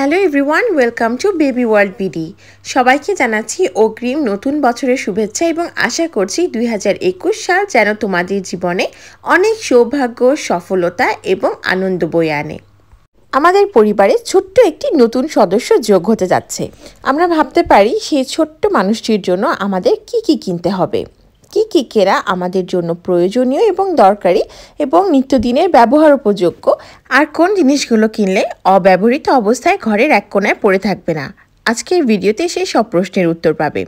hello everyone welcome to baby world BD সবাইকে জানাচ্ছি অগ্রিম নতুন বছরের শুভেচ্ছা এবং আশা করছি দুই সাল যেন তোমাদের জীবনে অনেক সৌভাগ্য সফলতা এবং আনন্দ বয়ে আনে আমাদের পরিবারে ছোট্ট একটি নতুন সদস্য যোগ হতে যাচ্ছে আমরা ভাবতে পারি সেই ছোট্ট মানুষটির জন্য আমাদের কি কি কিনতে হবে কি কি কেরা আমাদের জন্য প্রয়োজনীয় এবং দরকারি এবং নিত্যদিনের ব্যবহার উপযোগ্য আর কোন জিনিসগুলো কিনলে অব্যবহৃত অবস্থায় ঘরের এক কোনায় পড়ে থাকবে না আজকের ভিডিওতে সেই সব প্রশ্নের উত্তর পাবে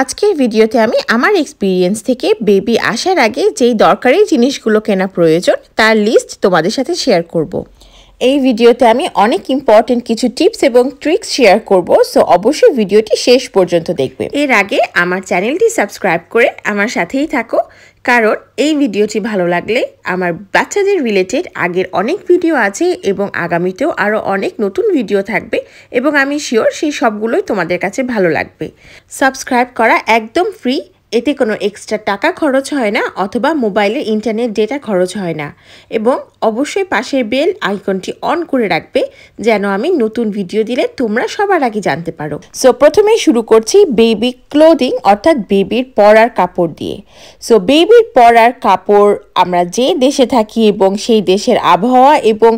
আজকের ভিডিওতে আমি আমার এক্সপিরিয়েন্স থেকে বেবি আসার আগে যেই দরকারি জিনিসগুলো কেনা প্রয়োজন তার লিস্ট তোমাদের সাথে শেয়ার করবো এই ভিডিওতে আমি অনেক ইম্পর্টেন্ট কিছু টিপস এবং ট্রিক্স শেয়ার করব সো অবশ্যই ভিডিওটি শেষ পর্যন্ত দেখবে এর আগে আমার চ্যানেলটি সাবস্ক্রাইব করে আমার সাথেই থাকো কারণ এই ভিডিওটি ভালো লাগলে আমার বাচ্চাদের রিলেটেড আগের অনেক ভিডিও আছে এবং আগামীতেও আরও অনেক নতুন ভিডিও থাকবে এবং আমি শিওর সেই সবগুলোই তোমাদের কাছে ভালো লাগবে সাবস্ক্রাইব করা একদম ফ্রি এতে কোনো এক্সট্রা টাকা খরচ হয় না অথবা মোবাইলে ইন্টারনেট ডেটা খরচ হয় না এবং অবশ্যই পাশের বেল আইকনটি অন করে রাখবে যেন আমি নতুন ভিডিও দিলে তোমরা সবার আগে জানতে পারো সো প্রথমে শুরু করছি বেবি ক্লোদিং অর্থাৎ বেবির পরার কাপড় দিয়ে সো বেবির পরার কাপড় আমরা যে দেশে থাকি এবং সেই দেশের আবহাওয়া এবং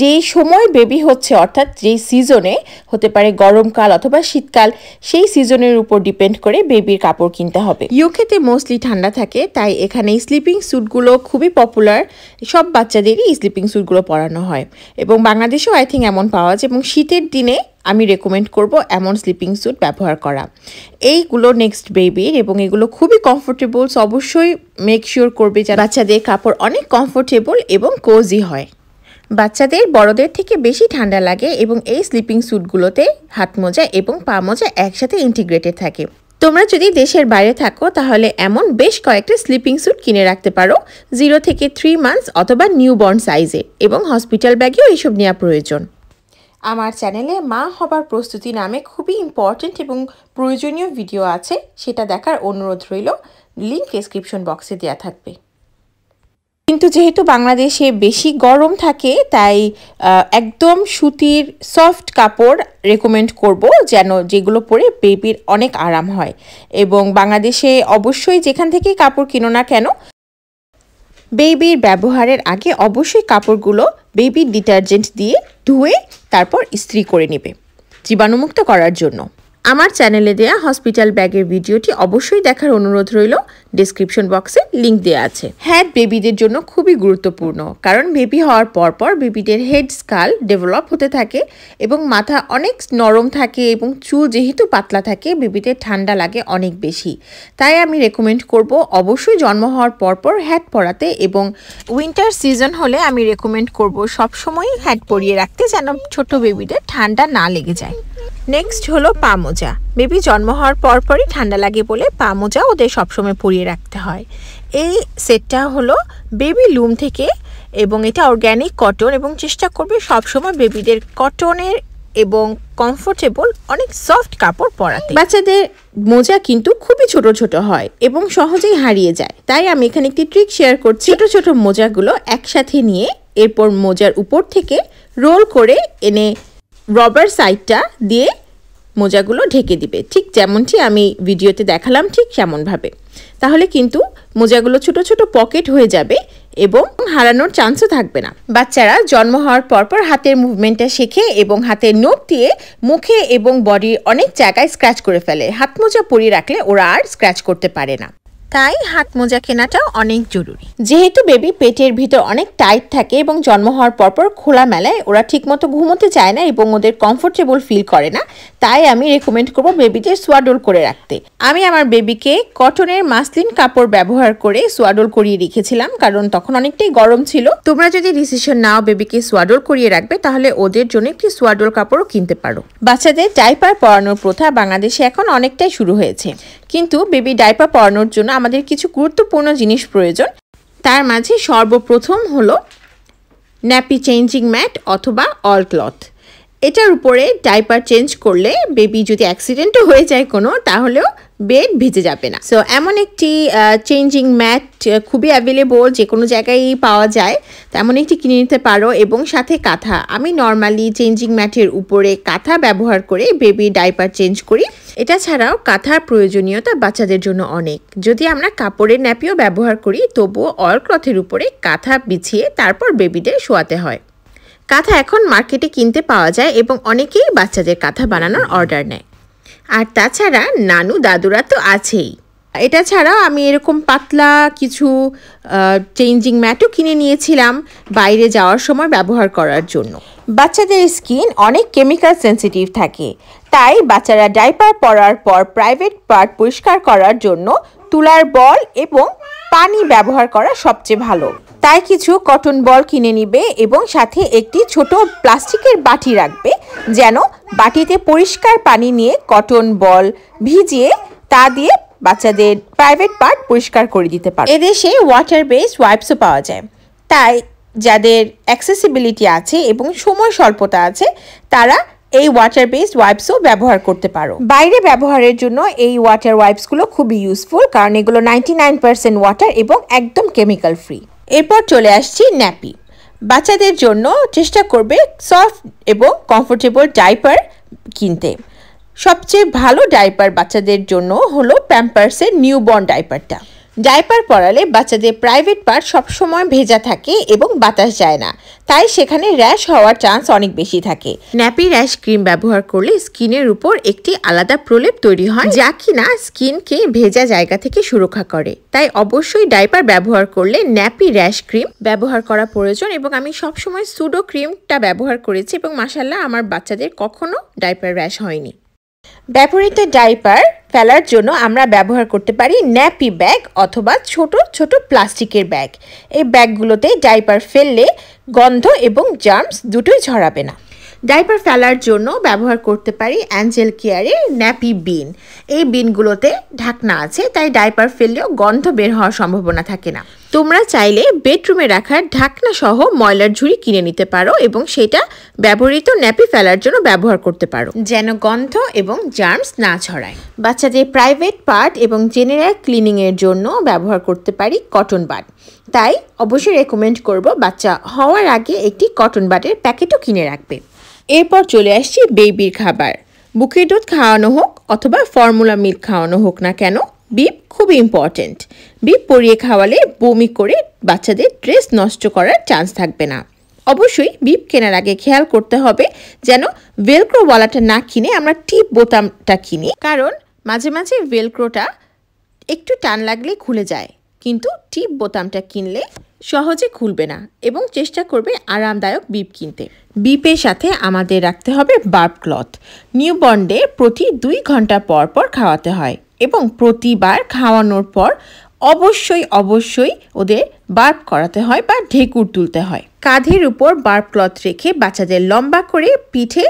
যেই সময় বেবি হচ্ছে অর্থাৎ যেই সিজনে হতে পারে গরমকাল অথবা শীতকাল সেই সিজনের উপর ডিপেন্ড করে বেবির কাপড় কিনতে হবে ইউকেতে মোস্টলি ঠান্ডা থাকে তাই এখানে স্লিপিং স্যুটগুলো খুবই পপুলার সব বাচ্চাদেরই স্লিপিং স্যুটগুলো পরানো হয় এবং বাংলাদেশেও আই থিঙ্ক এমন পাওয়া যায় এবং শীতের দিনে আমি রেকমেন্ড করব এমন স্লিপিং স্যুট ব্যবহার করা এইগুলো নেক্সট বেবির এবং এগুলো খুবই কমফোর্টেবল অবশ্যই মেক শিওর করবে যে বাচ্চাদের কাপড় অনেক কমফোর্টেবল এবং কোজি হয় বাচ্চাদের বড়দের থেকে বেশি ঠান্ডা লাগে এবং এই স্লিপিং স্যুটগুলোতে হাত মোজা এবং পা মোজা একসাথে ইন্টিগ্রেটেড থাকে তোমরা যদি দেশের বাইরে থাকো তাহলে এমন বেশ কয়েকটা স্লিপিং স্যুট কিনে রাখতে পারো জিরো থেকে থ্রি মান্থস অথবা নিউবর্ন সাইজে এবং হসপিটাল ব্যাগেও এসব নেওয়া প্রয়োজন আমার চ্যানেলে মা হবার প্রস্তুতি নামে খুবই ইম্পর্ট্যান্ট এবং প্রয়োজনীয় ভিডিও আছে সেটা দেখার অনুরোধ রইল লিঙ্ক ডিসক্রিপশন বক্সে দেওয়া থাকবে কিন্তু যেহেতু বাংলাদেশে বেশি গরম থাকে তাই একদম সুতির সফট কাপড় রেকমেন্ড করব যেন যেগুলো পরে বেবির অনেক আরাম হয় এবং বাংলাদেশে অবশ্যই যেখান থেকে কাপড় কিনো না কেন বেবির ব্যবহারের আগে অবশ্যই কাপড়গুলো বেবির ডিটারজেন্ট দিয়ে ধুয়ে তারপর ইস্ত্রি করে নেবে জীবাণুমুক্ত করার জন্য আমার চ্যানেলে দেয়া হসপিটাল ব্যাগের ভিডিওটি অবশ্যই দেখার অনুরোধ রইল ডিসক্রিপশন বক্সে লিংক দেওয়া আছে হ্যাড বেবিদের জন্য খুবই গুরুত্বপূর্ণ কারণ বেবি হওয়ার পরপর বেবিদের হেড স্কাল ডেভেলপ হতে থাকে এবং মাথা অনেক নরম থাকে এবং চুল যেহেতু পাতলা থাকে বেবিদের ঠান্ডা লাগে অনেক বেশি তাই আমি রেকমেন্ড করব অবশ্যই জন্ম হওয়ার পরপর হ্যাট পরাতে এবং উইন্টার সিজন হলে আমি রেকমেন্ড করব সবসময়ই হ্যাট পরিয়ে রাখতে যেন ছোট বেবিদের ঠান্ডা না লেগে যায় নেক্সট হলো পা মোজা বেবি জন্ম হওয়ার পরপরই ঠান্ডা লাগে বলে পা মোজা ওদের সবসময় পরিয়ে রাখতে হয় এই সেটটা হলো বেবি লুম থেকে এবং এটা অর্গ্যানিক কটন এবং চেষ্টা করবে সবসময় বেবিদের কটনের এবং কমফোর্টেবল অনেক সফট কাপড় পরাতে বাচ্চাদের মোজা কিন্তু খুবই ছোট ছোট হয় এবং সহজেই হারিয়ে যায় তাই আমি এখানে একটি ট্রিক শেয়ার করছি ছোট ছোট মোজাগুলো একসাথে নিয়ে এরপর মোজার উপর থেকে রোল করে এনে রবার সাইডটা দিয়ে মোজাগুলো ঢেকে দিবে ঠিক যেমনটি আমি ভিডিওতে দেখালাম ঠিক সেমনভাবে তাহলে কিন্তু মোজাগুলো ছোট ছোট পকেট হয়ে যাবে এবং হারানোর চান্সও থাকবে না বাচ্চারা জন্ম হওয়ার পরপর হাতের মুভমেন্টটা শেখে এবং হাতের নোখ দিয়ে মুখে এবং বডির অনেক জায়গায় স্ক্র্যাচ করে ফেলে হাত মোজা পরিয়ে রাখলে ওরা আর স্ক্র্যাচ করতে পারে না তাই হাত মোজা কেনাটাও অনেক জরুরি যেহেতু বেবি পেটের ভিতর অনেক টাইট থাকে এবং জন্ম হওয়ার পরপর খোলা মেলায় ওরা ঠিকমতো ঘুমোতে চায় না এবং ওদের কমফোর্টেবল ফিল করে না তাই আমি রেকমেন্ড করব বেবিদের সোয়াডোল করে রাখতে আমি আমার বেবিকে কটনের মাসলিন কাপড় ব্যবহার করে সোয়াডোল করিয়ে রেখেছিলাম কারণ তখন অনেকটাই গরম ছিল তোমরা যদি ডিসিশন নাও বেবিকে সোয়াডোল করিয়ে রাখবে তাহলে ওদের জন্য একটি সোয়াডোল কাপড়ও কিনতে পারো বাচ্চাদের ডাইপার পরানোর প্রথা বাংলাদেশে এখন অনেকটাই শুরু হয়েছে কিন্তু বেবি ডাইপার পরানোর জন্য আমাদের কিছু গুরুত্বপূর্ণ জিনিস প্রয়োজন তার মাঝে সর্বপ্রথম হলো ন্যাপি চেঞ্জিং ম্যাট অথবা অল ক্লথ এটার উপরে ডাইপার চেঞ্জ করলে বেবি যদি অ্যাক্সিডেন্টও হয়ে যায় কোনো তাহলেও বেড ভিজে যাবে না সো এমন একটি চেঞ্জিং ম্যাট খুবই অ্যাভেলেবল যে কোনো জায়গায় পাওয়া যায় তেমন একটি কিনে নিতে পারো এবং সাথে কাঁথা আমি নর্মালি চেঞ্জিং ম্যাটের উপরে কাঁথা ব্যবহার করে বেবি ডাইপার চেঞ্জ করি এটা ছাড়াও কাঁথার প্রয়োজনীয়তা বাচ্চাদের জন্য অনেক যদি আমরা কাপড়ের ন্যাপিও ব্যবহার করি তবুও অল ক্লথের উপরে কাঁথা বিছিয়ে তারপর বেবিদের শোয়াতে হয় কাঁথা এখন মার্কেটে কিনতে পাওয়া যায় এবং অনেকেই বাচ্চাদের কাঁথা বানানোর অর্ডার নেয় আর তাছাড়া নানু দাদুরা তো আছেই এটা ছাড়াও আমি এরকম পাতলা কিছু চেঞ্জিং ম্যাটও কিনে নিয়েছিলাম বাইরে যাওয়ার সময় ব্যবহার করার জন্য বাচ্চাদের স্কিন অনেক কেমিক্যাল সেন্সিটিভ থাকে তাই বাচ্চারা ডাইপার পরার পর প্রাইভেট পার্ট পরিষ্কার করার জন্য তুলার বল এবং পানি ব্যবহার করা সবচেয়ে ভালো তাই কিছু কটন বল কিনে নিবে এবং সাথে একটি ছোট প্লাস্টিকের বাটি রাখবে যেন বাটিতে পরিষ্কার পানি নিয়ে কটন বল ভিজিয়ে তা দিয়ে বাচ্চাদের প্রাইভেট পার্ট পরিষ্কার করে দিতে পারে এদেশে ওয়াটার বেস ওয়াইপসও পাওয়া যায় তাই যাদের অ্যাক্সেসিবিলিটি আছে এবং সময় স্বল্পতা আছে তারা এই ওয়াটার বেসড ওয়াইপসও ব্যবহার করতে পারো বাইরে ব্যবহারের জন্য এই ওয়াটার ওয়াইপসগুলো খুবই ইউজফুল কারণ এগুলো নাইনটি ওয়াটার এবং একদম কেমিক্যাল ফ্রি এরপর চলে আসছি ন্যাপি বাচ্চাদের জন্য চেষ্টা করবে সফট এবং কমফোর্টেবল ডাইপার কিনতে সবচেয়ে ভালো ডাইপার বাচ্চাদের জন্য হলো প্যাম্পার্সের নিউবর্ন ডাইপারটা ডাইপার পরালে বাচ্চাদের প্রাইভেট পার্ট সবসময় ভেজা থাকে এবং বাতাস যায় না তাই সেখানে র্যাশ হওয়ার চান্স অনেক বেশি থাকে ন্যাপি র্যাশ ক্রিম ব্যবহার করলে স্কিনের উপর একটি আলাদা প্রলেপ তৈরি হয় যা কিনা স্কিনকে ভেজা জায়গা থেকে সুরক্ষা করে তাই অবশ্যই ডাইপার ব্যবহার করলে ন্যাপি র্যাশ ক্রিম ব্যবহার করা প্রয়োজন এবং আমি সবসময় সুডো ক্রিমটা ব্যবহার করেছি এবং মাসাল্লাহ আমার বাচ্চাদের কখনো ডাইপার র্যাশ হয়নি ব্যবহৃত ডাইপার ফেলার জন্য আমরা ব্যবহার করতে পারি ন্যাপি ব্যাগ অথবা ছোট ছোট প্লাস্টিকের ব্যাগ এই ব্যাগগুলোতে ডাইপার ফেললে গন্ধ এবং জার্মস দুটোই ঝরাবে না ডাইপার ফেলার জন্য ব্যবহার করতে পারি অ্যাঞ্জেল কেয়ারের ন্যাপি বিন এই বিনগুলোতে ঢাকনা আছে তাই ডাইপার ফেললেও গন্ধ বের হওয়ার সম্ভাবনা থাকে না তোমরা চাইলে বেডরুমে রাখার ঢাকনা সহ ময়লার ঝুড়ি কিনে নিতে পারো এবং সেটা ব্যবহৃত ন্যাপি ফেলার জন্য ব্যবহার করতে পারো যেন গন্ধ এবং জার্মস না ছড়ায় বাচ্চাদের প্রাইভেট পার্ট এবং জেনারেল ক্লিনিংয়ের জন্য ব্যবহার করতে পারি কটন বাট তাই অবশ্যই রেকমেন্ড করব বাচ্চা হওয়ার আগে একটি কটন বাটের প্যাকেটও কিনে রাখবে এরপর চলে আসছি বেবির খাবার বুকের দুধ খাওয়ানো হোক অথবা ফর্মুলা মিল্ক খাওয়ানো হোক না কেন বিপ খুব ইম্পর্টেন্ট বিপ পরিয়ে খাওয়ালে বমি করে বাচ্চাদের ড্রেস নষ্ট করার চান্স থাকবে না অবশ্যই বিপ কেনার আগে খেয়াল করতে হবে যেন ওয়ালাটা না কিনে আমরা টিপ বোতামটা কিনি কারণ মাঝে মাঝে ভেলক্রোটা একটু টান লাগলে খুলে যায় কিন্তু টিপ বোতামটা কিনলে সহজে খুলবে না এবং চেষ্টা করবে আরামদায়ক বিপ কিনতে বিপের সাথে আমাদের রাখতে হবে বার্ব ক্লথ নিউ বন্ডে প্রতি দুই ঘন্টা পর পর খাওয়াতে হয় এবং প্রতিবার খাওয়ানোর পর অবশ্যই অবশ্যই ওদের বার্ব করাতে হয় বা ঢেকুর তুলতে হয় কাঁধের উপর বার্ব ক্লথ রেখে বাচ্চাদের লম্বা করে পিঠে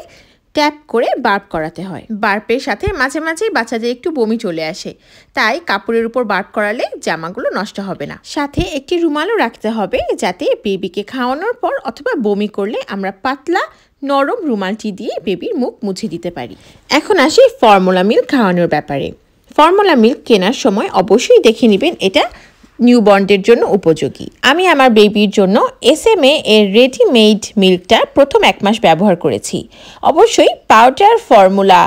ট্যাপ করে বার্প করাতে হয় বার্পের সাথে মাঝে মাঝেই বাচ্চাদের একটু বমি চলে আসে তাই কাপড়ের উপর বার্প করালে জামাগুলো নষ্ট হবে না সাথে একটি রুমালও রাখতে হবে যাতে বেবিকে খাওয়ানোর পর অথবা বমি করলে আমরা পাতলা নরম রুমালটি দিয়ে বেবির মুখ মুছে দিতে পারি এখন আসি ফর্মুলা মিল্ক খাওয়ানোর ব্যাপারে ফর্মুলা মিল্ক কেনার সময় অবশ্যই দেখে নেবেন এটা নিউবর্নদের জন্য উপযোগী আমি আমার বেবির জন্য এস এম এর রেডিমেড মিল্কটা প্রথম এক মাস ব্যবহার করেছি অবশ্যই পাউডার ফর্মুলা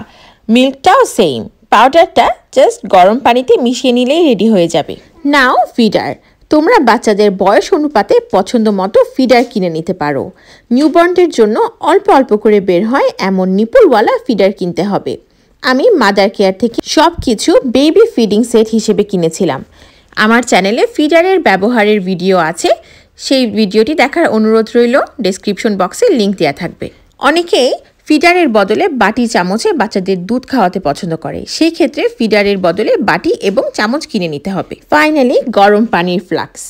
মিল্কটাও সেম পাউডারটা জাস্ট গরম পানিতে মিশিয়ে নিলেই রেডি হয়ে যাবে নাও ফিডার তোমরা বাচ্চাদের বয়স অনুপাতে পছন্দ মতো ফিডার কিনে নিতে পারো নিউবর্নদের জন্য অল্প অল্প করে বের হয় এমন নিপুলওয়ালা ফিডার কিনতে হবে আমি মাদার কেয়ার থেকে সব কিছু বেবি ফিডিং সেট হিসেবে কিনেছিলাম আমার চ্যানেলে ফিডারের ব্যবহারের ভিডিও আছে সেই ভিডিওটি দেখার অনুরোধ রইল ডেসক্রিপশন বক্সে লিঙ্ক দেওয়া থাকবে অনেকেই ফিডারের বদলে বাটি চামচে বাচ্চাদের দুধ খাওয়াতে পছন্দ করে সেই ক্ষেত্রে ফিডারের বদলে বাটি এবং চামচ কিনে নিতে হবে ফাইনালি গরম পানির ফ্লাক্স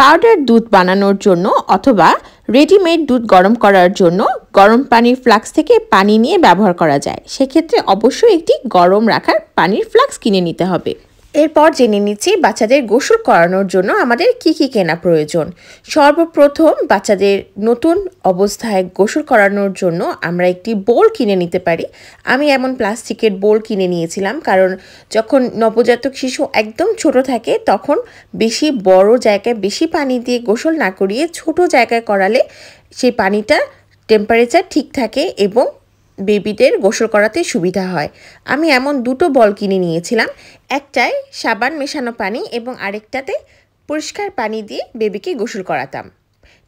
পাউডার দুধ বানানোর জন্য অথবা রেডিমেড দুধ গরম করার জন্য গরম পানির ফ্লাক্স থেকে পানি নিয়ে ব্যবহার করা যায় সেক্ষেত্রে অবশ্যই একটি গরম রাখার পানির ফ্লাক্স কিনে নিতে হবে এরপর জেনে নিচ্ছি বাচ্চাদের গোসল করানোর জন্য আমাদের কি কি কেনা প্রয়োজন সর্বপ্রথম বাচ্চাদের নতুন অবস্থায় গোসল করানোর জন্য আমরা একটি বোল কিনে নিতে পারি আমি এমন প্লাস্টিকের বোল কিনে নিয়েছিলাম কারণ যখন নবজাতক শিশু একদম ছোট থাকে তখন বেশি বড় জায়গায় বেশি পানি দিয়ে গোসল না করিয়ে ছোট জায়গায় করালে সেই পানিটা টেম্পারেচার ঠিক থাকে এবং বেবিদের গোসল করাতে সুবিধা হয় আমি এমন দুটো বল কিনে নিয়েছিলাম একটায় সাবান মেশানো পানি এবং আরেকটাতে পরিষ্কার পানি দিয়ে বেবিকে গোসল করাতাম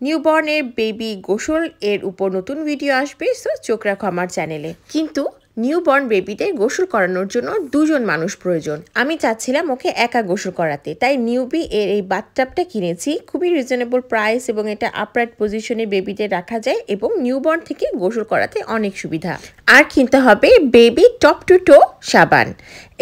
নিউবর্নের বেবি গোসল এর উপর নতুন ভিডিও আসবে সো চোখ রাখো আমার চ্যানেলে কিন্তু নিউবর্ন বেবিদের গোসল করানোর জন্য দুজন মানুষ প্রয়োজন আমি চাচ্ছিলাম ওকে একা গোসল করাতে তাই নিউবি এর এই বাথটাবটা কিনেছি খুবই রিজনেবল প্রাইস এবং এটা আপরাইট পজিশনে বেবিদের রাখা যায় এবং নিউবর্ন থেকে গোসল করাতে অনেক সুবিধা আর কিনতে হবে বেবি টপ টু টো সাবান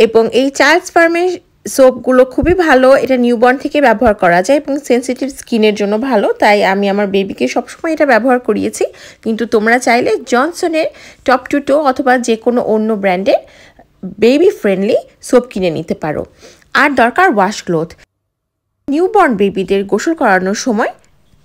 এবং এই চার্লস ফার্মের সোপগুলো খুবই ভালো এটা নিউবর্ন থেকে ব্যবহার করা যায় এবং সেন্সিটিভ স্কিনের জন্য ভালো তাই আমি আমার বেবিকে সবসময় এটা ব্যবহার করিয়েছি কিন্তু তোমরা চাইলে জনসনের টপ টু টো অথবা যে কোনো অন্য ব্র্যান্ডের বেবি ফ্রেন্ডলি সোপ কিনে নিতে পারো আর দরকার ওয়াশ ক্লোথ নিউবর্ন বেবিদের গোসল করানোর সময়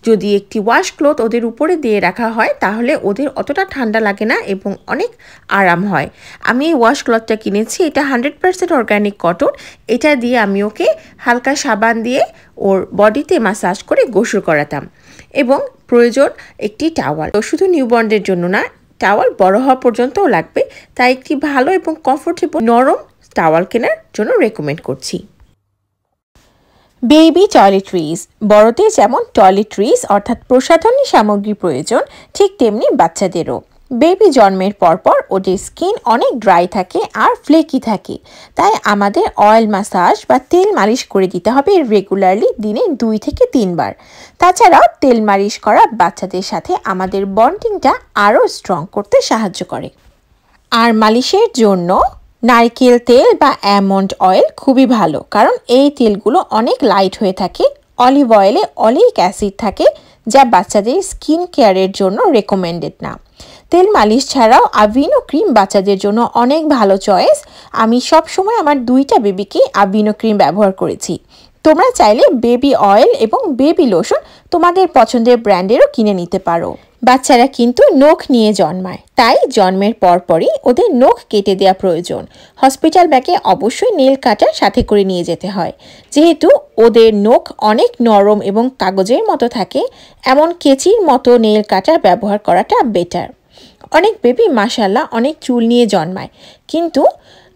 যদি একটি ওয়াশ ক্লথ ওদের উপরে দিয়ে রাখা হয় তাহলে ওদের অতটা ঠান্ডা লাগে না এবং অনেক আরাম হয় আমি এই ওয়াশ ক্লথটা কিনেছি এটা হান্ড্রেড পারসেন্ট অর্গ্যানিক কটন এটা দিয়ে আমি ওকে হালকা সাবান দিয়ে ওর বডিতে মাসাজ করে গোসল করাতাম এবং প্রয়োজন একটি টাওয়াল শুধু নিউবর্নদের জন্য না টাওয়াল বড় হওয়া পর্যন্তও লাগবে তাই একটি ভালো এবং কমফোর্টেবল নরম টাওয়াল কেনার জন্য রেকমেন্ড করছি বেবি টয়লেট্রিজ বড়দের যেমন টয়লেট্রিজ অর্থাৎ প্রসাধনী সামগ্রী প্রয়োজন ঠিক তেমনি বাচ্চাদেরও বেবি জন্মের পরপর ওদের স্কিন অনেক ড্রাই থাকে আর ফ্লেকি থাকে তাই আমাদের অয়েল মাসাজ বা তেল মালিশ করে দিতে হবে রেগুলারলি দিনে দুই থেকে তিনবার তাছাড়াও তেল মালিশ করা বাচ্চাদের সাথে আমাদের বন্ডিংটা আরও স্ট্রং করতে সাহায্য করে আর মালিশের জন্য নারকেল তেল বা অ্যামন্ড অয়েল খুবই ভালো কারণ এই তেলগুলো অনেক লাইট হয়ে থাকে অলিভ অয়েলে অলিক অ্যাসিড থাকে যা বাচ্চাদের স্কিন কেয়ারের জন্য রেকমেন্ডেড না তেল মালিশ ছাড়াও আভিনো ক্রিম বাচ্চাদের জন্য অনেক ভালো চয়েস আমি সব সময় আমার দুইটা বেবিকে আবিনো ক্রিম ব্যবহার করেছি তোমরা চাইলে বেবি অয়েল এবং বেবি লোশন তোমাদের পছন্দের ব্র্যান্ডেরও কিনে নিতে পারো বাচ্চারা কিন্তু নখ নিয়ে জন্মায় তাই জন্মের পরপরই ওদের নখ কেটে দেওয়া প্রয়োজন হসপিটাল ব্যাগে অবশ্যই নীল কাটার সাথে করে নিয়ে যেতে হয় যেহেতু ওদের নখ অনেক নরম এবং কাগজের মতো থাকে এমন কেচির মতো নীল কাটার ব্যবহার করাটা বেটার অনেক বেবি মাসাল্লাহ অনেক চুল নিয়ে জন্মায় কিন্তু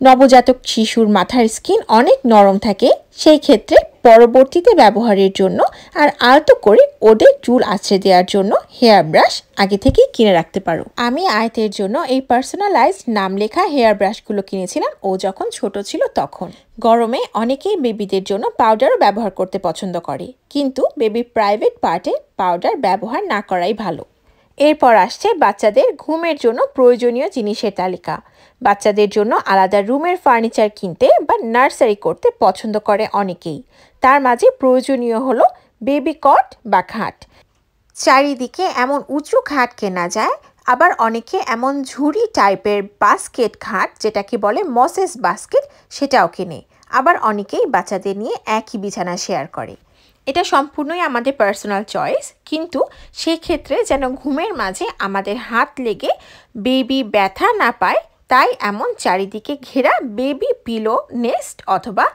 নবজাতক শিশুর মাথার স্কিন অনেক নরম থাকে সেই ক্ষেত্রে পরবর্তীতে ব্যবহারের জন্য আর আলতো করে ওদের চুল আছড়ে দেওয়ার জন্য হেয়ার ব্রাশ আগে থেকেই কিনে রাখতে পারো আমি আয়তের জন্য এই পার্সোনালাইজড নাম লেখা হেয়ার ব্রাশগুলো কিনেছিলাম ও যখন ছোট ছিল তখন গরমে অনেকেই বেবিদের জন্য পাউডারও ব্যবহার করতে পছন্দ করে কিন্তু বেবি প্রাইভেট পার্টে পাউডার ব্যবহার না করাই ভালো এরপর আসছে বাচ্চাদের ঘুমের জন্য প্রয়োজনীয় জিনিসের তালিকা বাচ্চাদের জন্য আলাদা রুমের ফার্নিচার কিনতে বা নার্সারি করতে পছন্দ করে অনেকেই তার মাঝে প্রয়োজনীয় হলো বেবি কট বা খাট চারিদিকে এমন উঁচু খাট কেনা যায় আবার অনেকে এমন ঝুড়ি টাইপের বাস্কেট খাট যেটাকে বলে মসেস বাস্কেট সেটাও কেনে আবার অনেকেই বাচ্চাদের নিয়ে একই বিছানা শেয়ার করে এটা সম্পূর্ণই আমাদের পার্সোনাল চয়েস কিন্তু সেক্ষেত্রে যেন ঘুমের মাঝে আমাদের হাত লেগে বেবি ব্যথা না পায় তাই এমন চারিদিকে ঘেরা বেবি পিলো নেস্ট অথবা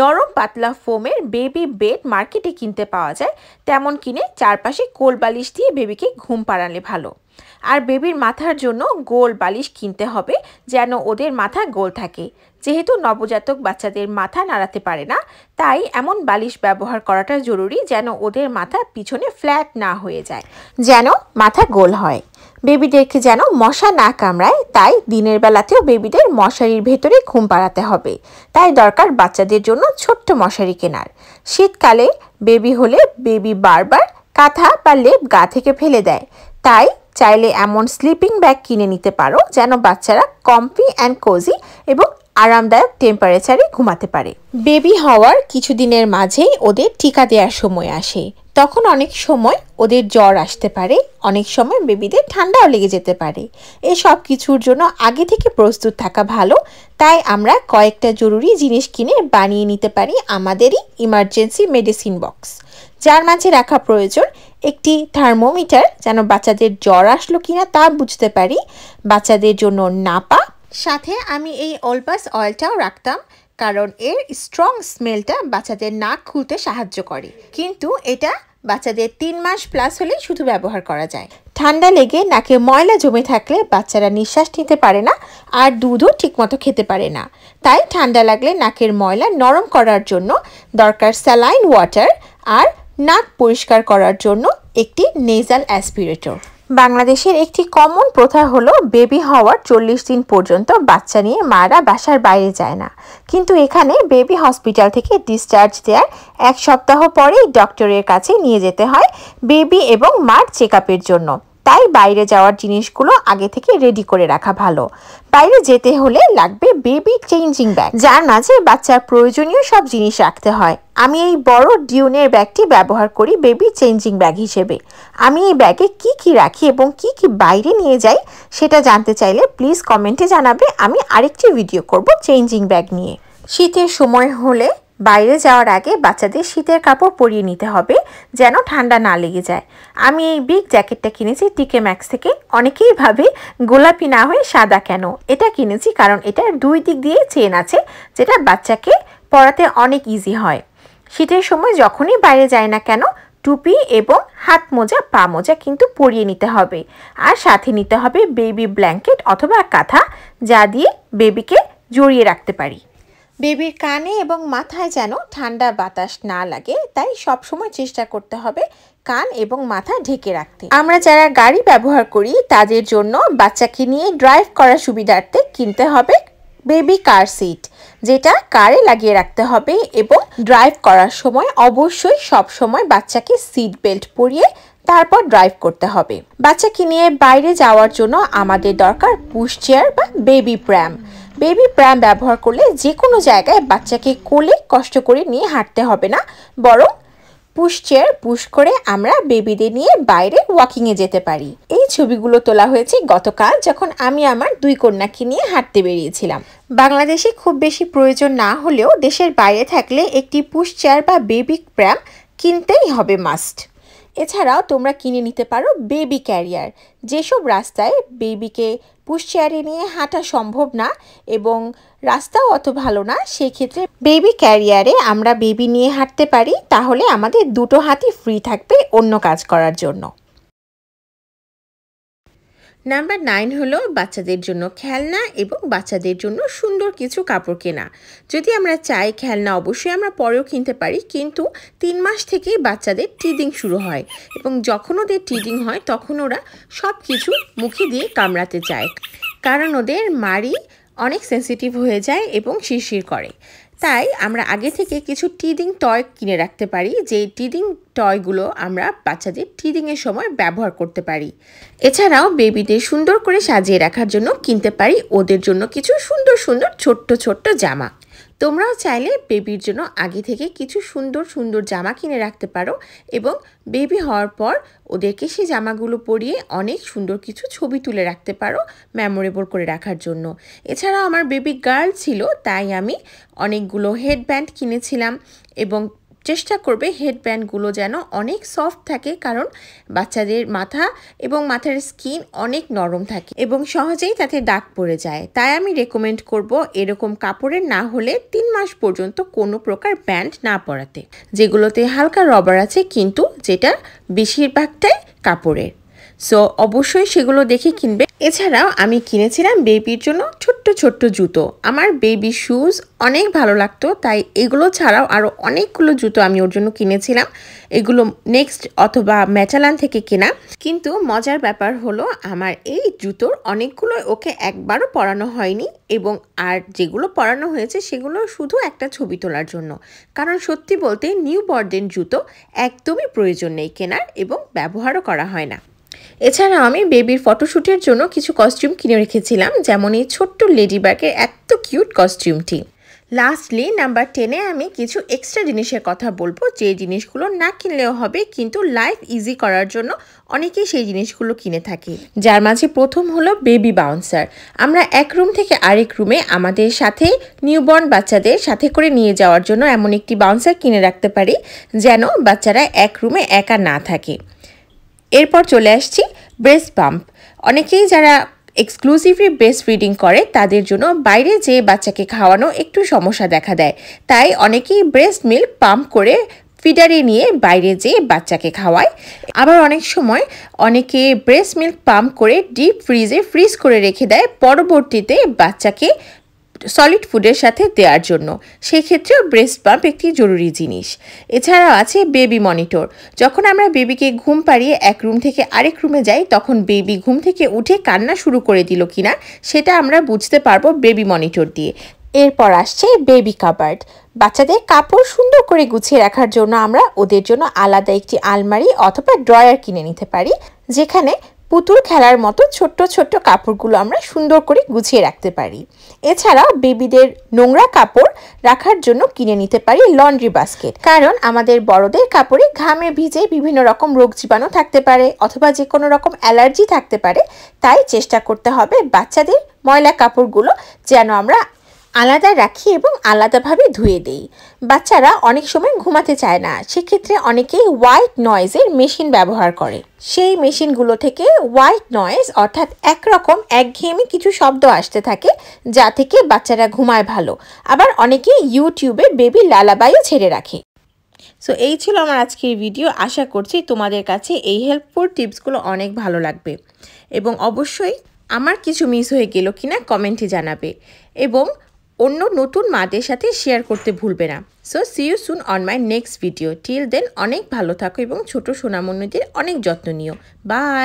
নরম পাতলা ফোমের বেবি বেড মার্কেটে কিনতে পাওয়া যায় তেমন কিনে চারপাশে কোল বালিশ দিয়ে বেবিকে ঘুম পাড়ালে ভালো আর বেবির মাথার জন্য গোল বালিশ কিনতে হবে যেন ওদের মাথা গোল থাকে যেহেতু নবজাতক বাচ্চাদের মাথা নাড়াতে পারে না তাই এমন বালিশ ব্যবহার করাটা জরুরি যেন ওদের মাথা পিছনে ফ্ল্যাট না হয়ে যায় যেন মাথা গোল হয় বেবিদেরকে যেন মশা না কামড়ায় তাই দিনের বেলাতেও বেবিদের মশারির ভেতরে ঘুম পাড়াতে হবে তাই দরকার বাচ্চাদের জন্য ছোট্ট মশারি কেনার শীতকালে বেবি হলে বেবি বারবার কাঁথা বা লেপ গা থেকে ফেলে দেয় তাই চাইলে এমন স্লিপিং ব্যাগ কিনে নিতে পারো যেন বাচ্চারা কমফি অ্যান্ড কোজি এবং আরামদায়ক টেম্পারেচারে ঘুমাতে পারে বেবি হওয়ার কিছুদিনের মাঝেই ওদের টিকা দেওয়ার সময় আসে তখন অনেক সময় ওদের জ্বর আসতে পারে অনেক সময় বেবিদের ঠান্ডাও লেগে যেতে পারে এই সব কিছুর জন্য আগে থেকে প্রস্তুত থাকা ভালো তাই আমরা কয়েকটা জরুরি জিনিস কিনে বানিয়ে নিতে পারি আমাদেরই ইমার্জেন্সি মেডিসিন বক্স যার মাঝে রাখা প্রয়োজন একটি থার্মোমিটার যেন বাচ্চাদের জ্বর আসলো কিনা তা বুঝতে পারি বাচ্চাদের জন্য নাপা সাথে আমি এই অলপাস অয়েলটাও রাখতাম কারণ এর স্ট্রং স্মেলটা বাচ্চাদের নাক খুলতে সাহায্য করে কিন্তু এটা বাচ্চাদের তিন মাস প্লাস হলে শুধু ব্যবহার করা যায় ঠান্ডা লেগে নাকে ময়লা জমে থাকলে বাচ্চারা নিঃশ্বাস নিতে পারে না আর দুধও ঠিকমতো খেতে পারে না তাই ঠান্ডা লাগলে নাকের ময়লা নরম করার জন্য দরকার স্যালাইন ওয়াটার আর নাক পরিষ্কার করার জন্য একটি নেজাল অ্যাসপিরেটর বাংলাদেশের একটি কমন প্রথা হলো বেবি হওয়ার চল্লিশ দিন পর্যন্ত বাচ্চা নিয়ে মারা বাসার বাইরে যায় না কিন্তু এখানে বেবি হসপিটাল থেকে ডিসচার্জ দেওয়ার এক সপ্তাহ পরেই ডক্টরের কাছে নিয়ে যেতে হয় বেবি এবং মার চেক জন্য তাই বাইরে যাওয়ার জিনিসগুলো আগে থেকে রেডি করে রাখা ভালো বাইরে যেতে হলে লাগবে বেবি চেঞ্জিং ব্যাগ যার মাঝে বাচ্চার প্রয়োজনীয় সব জিনিস রাখতে হয় আমি এই বড় ডিউনের ব্যাগটি ব্যবহার করি বেবি চেঞ্জিং ব্যাগ হিসেবে আমি এই ব্যাগে কি কি রাখি এবং কি কি বাইরে নিয়ে যাই সেটা জানতে চাইলে প্লিজ কমেন্টে জানাবে আমি আরেকটি ভিডিও করব চেঞ্জিং ব্যাগ নিয়ে শীতের সময় হলে বাইরে যাওয়ার আগে বাচ্চাদের শীতের কাপড় পরিয়ে নিতে হবে যেন ঠান্ডা না লেগে যায় আমি এই বিগ জ্যাকেটটা কিনেছি টিকে ম্যাক্স থেকে অনেকেই ভাবে গোলাপি না হয়ে সাদা কেন এটা কিনেছি কারণ এটা দুই দিক দিয়ে চেন আছে যেটা বাচ্চাকে পরাতে অনেক ইজি হয় শীতের সময় যখনই বাইরে যায় না কেন টুপি এবং হাত মোজা পা মোজা কিন্তু পরিয়ে নিতে হবে আর সাথে নিতে হবে বেবি ব্ল্যাঙ্কেট অথবা কাঁথা যা দিয়ে বেবিকে জড়িয়ে রাখতে পারি বেবির কানে এবং মাথায় যেন ঠান্ডা বাতাস না লাগে তাই সবসময় চেষ্টা করতে হবে কান এবং মাথা ঢেকে রাখতে আমরা যারা গাড়ি ব্যবহার করি তাদের জন্য বাচ্চাকে নিয়ে ড্রাইভ করার সুবিধার্থে কিনতে হবে বেবি কার সিট যেটা কারে লাগিয়ে রাখতে হবে এবং ড্রাইভ করার সময় অবশ্যই সব সময় বাচ্চাকে সিট বেল্ট পরিয়ে তারপর ড্রাইভ করতে হবে বাচ্চাকে নিয়ে বাইরে যাওয়ার জন্য আমাদের দরকার পুশ চেয়ার বা বেবি প্র্যাম বেবি প্রাণ ব্যবহার করলে যে কোনো জায়গায় বাচ্চাকে কোলে কষ্ট করে নিয়ে হাঁটতে হবে না বরং পুশ চেয়ার পুশ করে আমরা বেবিদের নিয়ে বাইরে ওয়াকিংয়ে যেতে পারি এই ছবিগুলো তোলা হয়েছে গতকাল যখন আমি আমার দুই কন্যাকে নিয়ে হাঁটতে বেরিয়েছিলাম বাংলাদেশে খুব বেশি প্রয়োজন না হলেও দেশের বাইরে থাকলে একটি পুশ চেয়ার বা বেবি প্র্যাম কিনতেই হবে মাস্ট এছাড়াও তোমরা কিনে নিতে পারো বেবি ক্যারিয়ার যেসব রাস্তায় বেবিকে চেয়ারে নিয়ে হাঁটা সম্ভব না এবং রাস্তাও অত ভালো না সেক্ষেত্রে বেবি ক্যারিয়ারে আমরা বেবি নিয়ে হাঁটতে পারি তাহলে আমাদের দুটো হাতই ফ্রি থাকবে অন্য কাজ করার জন্য নাম্বার নাইন হলো বাচ্চাদের জন্য খেলনা এবং বাচ্চাদের জন্য সুন্দর কিছু কাপড় কেনা যদি আমরা চাই খেলনা অবশ্যই আমরা পরেও কিনতে পারি কিন্তু তিন মাস থেকেই বাচ্চাদের টিডিং শুরু হয় এবং যখন ওদের টিডিং হয় তখন ওরা সব কিছু মুখে দিয়ে কামড়াতে চায় কারণ ওদের মারি অনেক সেন্সিটিভ হয়ে যায় এবং শিরশির করে তাই আমরা আগে থেকে কিছু টিদিং টয় কিনে রাখতে পারি যে টিদিং টয়গুলো আমরা বাচ্চাদের টিদিংয়ের সময় ব্যবহার করতে পারি এছাড়াও বেবিদের সুন্দর করে সাজিয়ে রাখার জন্য কিনতে পারি ওদের জন্য কিছু সুন্দর সুন্দর ছোট্ট ছোট্ট জামা তোমরাও চাইলে বেবির জন্য আগে থেকে কিছু সুন্দর সুন্দর জামা কিনে রাখতে পারো এবং বেবি হওয়ার পর ওদেরকে সেই জামাগুলো পরিয়ে অনেক সুন্দর কিছু ছবি তুলে রাখতে পারো মেমোরেবল করে রাখার জন্য এছাড়া আমার বেবি গার্ল ছিল তাই আমি অনেকগুলো হেডব্যান্ড কিনেছিলাম এবং চেষ্টা করবে হেডব্যান্ডগুলো যেন অনেক সফট থাকে কারণ বাচ্চাদের মাথা এবং মাথার স্কিন অনেক নরম থাকে এবং সহজেই তাতে দাগ পড়ে যায় তাই আমি রেকমেন্ড করব এরকম কাপড়ের না হলে তিন মাস পর্যন্ত কোনো প্রকার ব্যান্ড না পরাতে যেগুলোতে হালকা রবার আছে কিন্তু যেটা বেশিরভাগটাই কাপড়ের সো অবশ্যই সেগুলো দেখে কিনবে এছাড়াও আমি কিনেছিলাম বেবির জন্য ছোট্ট ছোট্ট জুতো আমার বেবি শ্যুজ অনেক ভালো লাগতো তাই এগুলো ছাড়াও আরও অনেকগুলো জুতো আমি ওর জন্য কিনেছিলাম এগুলো নেক্সট অথবা ম্যাচালান থেকে কেনা কিন্তু মজার ব্যাপার হলো আমার এই জুতোর অনেকগুলো ওকে একবারও পরানো হয়নি এবং আর যেগুলো পরানো হয়েছে সেগুলো শুধু একটা ছবি তোলার জন্য কারণ সত্যি বলতে নিউ বর্ডেন জুতো একদমই প্রয়োজন নেই কেনার এবং ব্যবহারও করা হয় না এছাড়া আমি বেবির ফটোশ্যুটের জন্য কিছু কস্টিউম কিনে রেখেছিলাম যেমন এই ছোট্ট লেডি ব্যাগের এত কিউট কস্টিউমটি লাস্টলি নাম্বার টেনে আমি কিছু এক্সট্রা জিনিসের কথা বলবো যে জিনিসগুলো না কিনলেও হবে কিন্তু লাইফ ইজি করার জন্য অনেকেই সেই জিনিসগুলো কিনে থাকে যার মাঝে প্রথম হলো বেবি বাউন্সার আমরা এক রুম থেকে আরেক রুমে আমাদের সাথে নিউবর্ন বাচ্চাদের সাথে করে নিয়ে যাওয়ার জন্য এমন একটি বাউন্সার কিনে রাখতে পারি যেন বাচ্চারা এক রুমে একা না থাকে এরপর চলে আসছি ব্রেস্ট পাম্প অনেকেই যারা এক্সক্লুসিভলি ব্রেস্ট ফিডিং করে তাদের জন্য বাইরে যে বাচ্চাকে খাওয়ানো একটু সমস্যা দেখা দেয় তাই অনেকেই ব্রেস্ট মিল্ক পাম্প করে ফিডারে নিয়ে বাইরে যেয়ে বাচ্চাকে খাওয়ায় আবার অনেক সময় অনেকে ব্রেস্ট মিল্ক পাম্প করে ডিপ ফ্রিজে ফ্রিজ করে রেখে দেয় পরবর্তীতে বাচ্চাকে সলিড ফুডের সাথে দেওয়ার জন্য সেক্ষেত্রেও ব্রেস্ট পাম্প একটি জরুরি জিনিস এছাড়াও আছে বেবি মনিটর যখন আমরা বেবিকে ঘুম পাড়িয়ে এক রুম থেকে আরেক রুমে যাই তখন বেবি ঘুম থেকে উঠে কান্না শুরু করে দিল কিনা সেটা আমরা বুঝতে পারবো বেবি মনিটর দিয়ে এরপর আসছে বেবি কাবার্ড বাচ্চাদের কাপড় সুন্দর করে গুছিয়ে রাখার জন্য আমরা ওদের জন্য আলাদা একটি আলমারি অথবা ড্রয়ার কিনে নিতে পারি যেখানে পুতুল খেলার মতো ছোট্ট ছোট্ট কাপড়গুলো আমরা সুন্দর করে গুছিয়ে রাখতে পারি এছাড়া বেবিদের নোংরা কাপড় রাখার জন্য কিনে নিতে পারি লন্ড্রি বাস্কেট কারণ আমাদের বড়দের কাপড়ে ঘামে ভিজে বিভিন্ন রকম রোগ জীবাণু থাকতে পারে অথবা যে কোনো রকম অ্যালার্জি থাকতে পারে তাই চেষ্টা করতে হবে বাচ্চাদের ময়লা কাপড়গুলো যেন আমরা আলাদা রাখি এবং আলাদাভাবে ধুয়ে দেই বাচ্চারা অনেক সময় ঘুমাতে চায় না সেক্ষেত্রে অনেকেই হোয়াইট নয়েজের মেশিন ব্যবহার করে সেই মেশিনগুলো থেকে হোয়াইট নয়েজ অর্থাৎ একরকম একঘেয়েমি কিছু শব্দ আসতে থাকে যা থেকে বাচ্চারা ঘুমায় ভালো আবার অনেকে ইউটিউবে বেবি লালাবাইও ছেড়ে রাখে সো এই ছিল আমার আজকের ভিডিও আশা করছি তোমাদের কাছে এই হেল্পফুল টিপসগুলো অনেক ভালো লাগবে এবং অবশ্যই আমার কিছু মিস হয়ে গেল কিনা কমেন্টে জানাবে এবং অন্য নতুন মাদের সাথে শেয়ার করতে ভুলবে না so see you soon on my next video till then অনেক ভালো থাকো এবং ছোটো সোনামন্যদের অনেক যত্ন নিও বাই